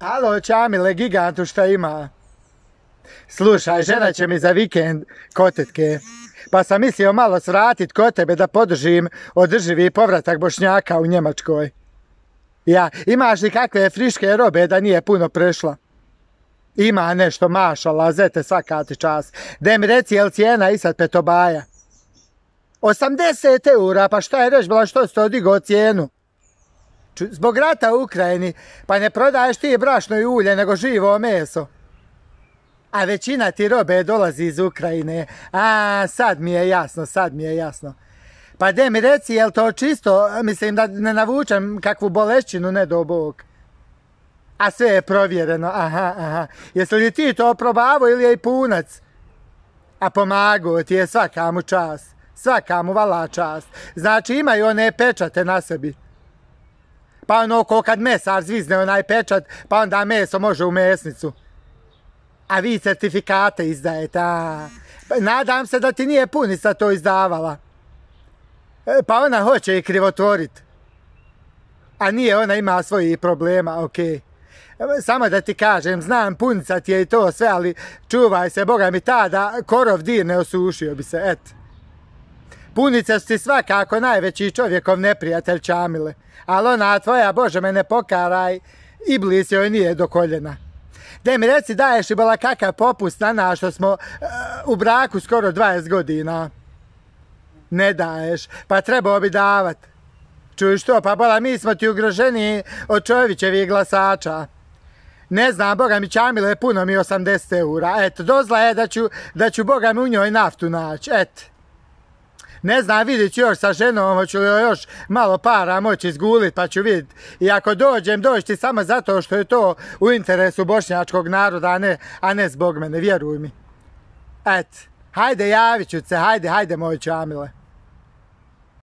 Alo, Čamile, gigantu šta ima? Slušaj, žena će mi za vikend kotetke. Pa sam mislio malo svratit kod tebe da podržim održivi povratak Bošnjaka u Njemačkoj. Ja, imaš li kakve friške robe da nije puno prešla? Ima nešto mašala, zete svakati čas. Da mi reci, jel cijena isad petobaja? 80 eura, pa šta je reći, bila što ste odigo cijenu? Zbog rata u Ukrajini, pa ne prodaješ ti brašno i ulje, nego živo meso. A većina ti robe dolazi iz Ukrajine. A, sad mi je jasno, sad mi je jasno. Pa de mi reci, jel to čisto? Mislim da ne navučem kakvu bolešćinu, ne do Bog. A sve je provjereno, aha, aha. Jesi li ti to probavo ili je i punac? A pomagao ti je svakamu čas. čast, vala čast. Znači imaju one pečate na sebi. Pa ono ko kad mesar zvizne onaj pečat, pa onda meso može u mesnicu. A vi certifikate izdajete. Pa nadam se da ti nije punica to izdavala. E, pa ona hoće i krivotvorit. A nije, ona ima svojih problema, okej. Samo da ti kažem, znam, punica ti je i to sve, ali čuvaj se, Boga mi tada, korov dir ne osušio bi se, eto. Punica si svakako najveći čovjekov neprijatelj Čamile, ali ona tvoja, Bože, me ne pokaraj, i bliz joj nije do koljena. Da mi reci daješ i bila kakav popust na što smo eh, u braku skoro 20 godina. Ne daješ, pa trebao bi davat. Čuješ to, pa bola mi smo ti ugroženi od Čovićevih glasača. Ne znam, boga mi čamile puno mi 80 eura. Eto, dozla je da ću, da ću boga mi u njoj naftu naći. Eto. Ne znam, vidit ću još sa ženom, hoću li još malo para moći izgulit pa ću vidjeti. I ako dođem, doći samo zato što je to u interesu bošnjačkog naroda, a ne, a ne zbog mene, vjeruj mi. Et, hajde javit ću se, hajde, hajde moj čamile.